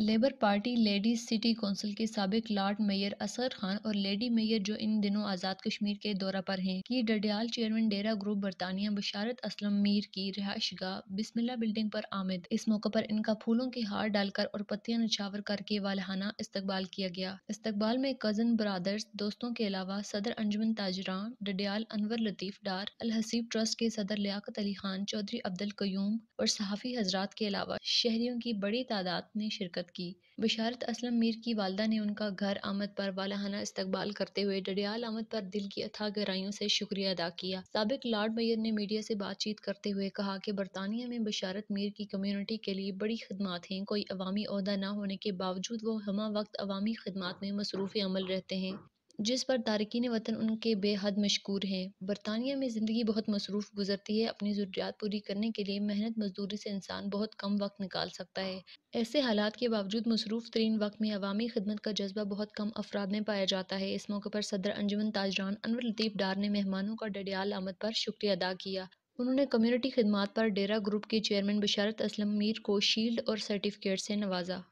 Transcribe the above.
labour Party ladies city council के सबक Lord mayor असर खान और लेडी मेयर जो इन दिनों आज़ाद कश्मीर के दौरा पर हैं की डडियाल चेयरमैन डेरा ग्रुप बरतानिया बशारत असलम मीर की गाह बिस्मिल्ला बिल्डिंग पर आमद इस मौके पर इनका फूलों के हार डालकर और पत्तियां नछावर करके वालहाना इस्तकबाल किया गया इस्तकबाल में कज़न ब्रादर्स दोस्तों के अलावा सदर अंजमन ताजरान डडियाल अनवर लतीफ़ डार अल हसीब ट्रस्ट के सदर लियाकत अली खान चौधरी अब्दुल क्यूम और सहाफ़ी हजरात के अलावा शहरियों की बड़ी तादाद ने शिरकत शिरकत की बशारत असलम मीर की वालदा ने उनका घर आमद पर वालाहाना इस्तकबाल करते हुए डडियाल आमद पर दिल की अथा गहराइयों से शुक्रिया अदा किया सबक लॉर्ड मैयर ने मीडिया से बातचीत करते हुए कहा कि बरतानिया में बशारत मीर की कम्यूनिटी के लिए बड़ी खदमात हैं कोई अवामी अहदा न होने के बावजूद वो हम वक्त अवामी खदमात में मसरूफ़ अमल रहते हैं जिस पर तारकिन वतन उनके बेहद मशहूर हैं बरतानिया में ज़िंदगी बहुत मसरूफ़ गुजरती है अपनी ज़रूरियात पूरी करने के लिए मेहनत मजदूरी से इंसान बहुत कम वक्त निकाल सकता है ऐसे हालात के बावजूद मसरूफ़ तरीन वक्त में अवामी खदमत का जज्बा बहुत कम अफराद में पाया जाता है इस मौके पर सदर अंजुमन ताजरान अनवर लतीफ़ डार ने मेहमानों का डडियाल आमद पर शुक्रिया अदा किया उन्होंने कम्युनिटी खदमात पर डेरा ग्रुप के चेयरमैन बशारत असलम मीर को शील्ड और सर्टिफिकेट से नवाजा